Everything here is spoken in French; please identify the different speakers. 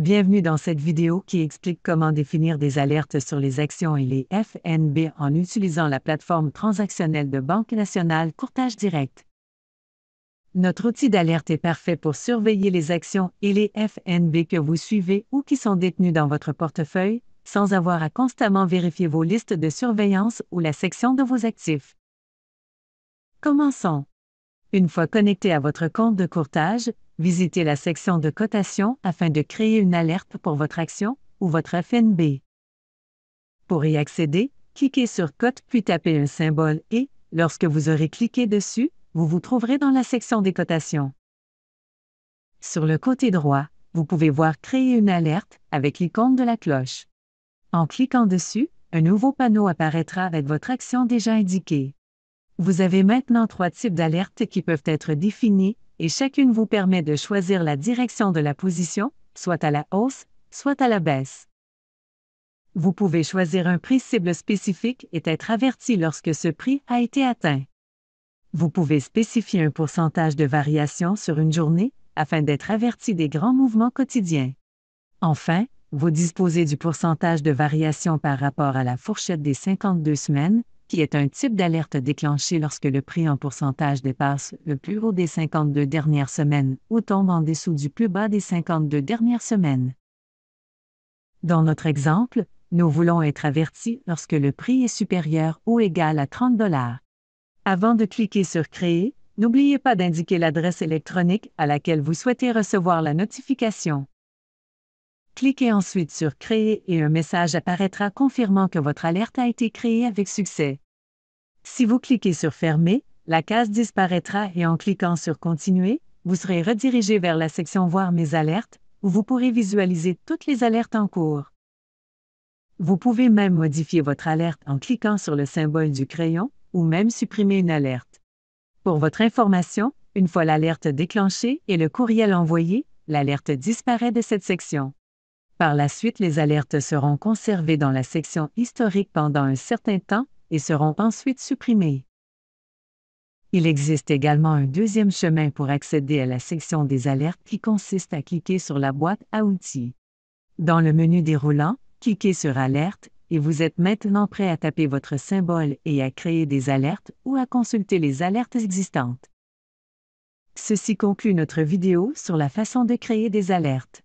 Speaker 1: Bienvenue dans cette vidéo qui explique comment définir des alertes sur les actions et les FNB en utilisant la plateforme transactionnelle de Banque nationale Courtage Direct. Notre outil d'alerte est parfait pour surveiller les actions et les FNB que vous suivez ou qui sont détenues dans votre portefeuille, sans avoir à constamment vérifier vos listes de surveillance ou la section de vos actifs. Commençons. Une fois connecté à votre compte de courtage, visitez la section de cotation afin de créer une alerte pour votre action ou votre FNB. Pour y accéder, cliquez sur Cote puis tapez un symbole et, lorsque vous aurez cliqué dessus, vous vous trouverez dans la section des cotations. Sur le côté droit, vous pouvez voir Créer une alerte avec l'icône de la cloche. En cliquant dessus, un nouveau panneau apparaîtra avec votre action déjà indiquée. Vous avez maintenant trois types d'alertes qui peuvent être définis et chacune vous permet de choisir la direction de la position, soit à la hausse, soit à la baisse. Vous pouvez choisir un prix cible spécifique et être averti lorsque ce prix a été atteint. Vous pouvez spécifier un pourcentage de variation sur une journée afin d'être averti des grands mouvements quotidiens. Enfin, vous disposez du pourcentage de variation par rapport à la fourchette des 52 semaines, qui est un type d'alerte déclenchée lorsque le prix en pourcentage dépasse le plus haut des 52 dernières semaines ou tombe en dessous du plus bas des 52 dernières semaines. Dans notre exemple, nous voulons être avertis lorsque le prix est supérieur ou égal à 30 Avant de cliquer sur Créer, n'oubliez pas d'indiquer l'adresse électronique à laquelle vous souhaitez recevoir la notification. Cliquez ensuite sur Créer et un message apparaîtra confirmant que votre alerte a été créée avec succès. Si vous cliquez sur Fermer, la case disparaîtra et en cliquant sur Continuer, vous serez redirigé vers la section Voir mes alertes, où vous pourrez visualiser toutes les alertes en cours. Vous pouvez même modifier votre alerte en cliquant sur le symbole du crayon ou même supprimer une alerte. Pour votre information, une fois l'alerte déclenchée et le courriel envoyé, l'alerte disparaît de cette section. Par la suite, les alertes seront conservées dans la section historique pendant un certain temps et seront ensuite supprimées. Il existe également un deuxième chemin pour accéder à la section des alertes qui consiste à cliquer sur la boîte à outils. Dans le menu déroulant, cliquez sur Alerte et vous êtes maintenant prêt à taper votre symbole et à créer des alertes ou à consulter les alertes existantes. Ceci conclut notre vidéo sur la façon de créer des alertes.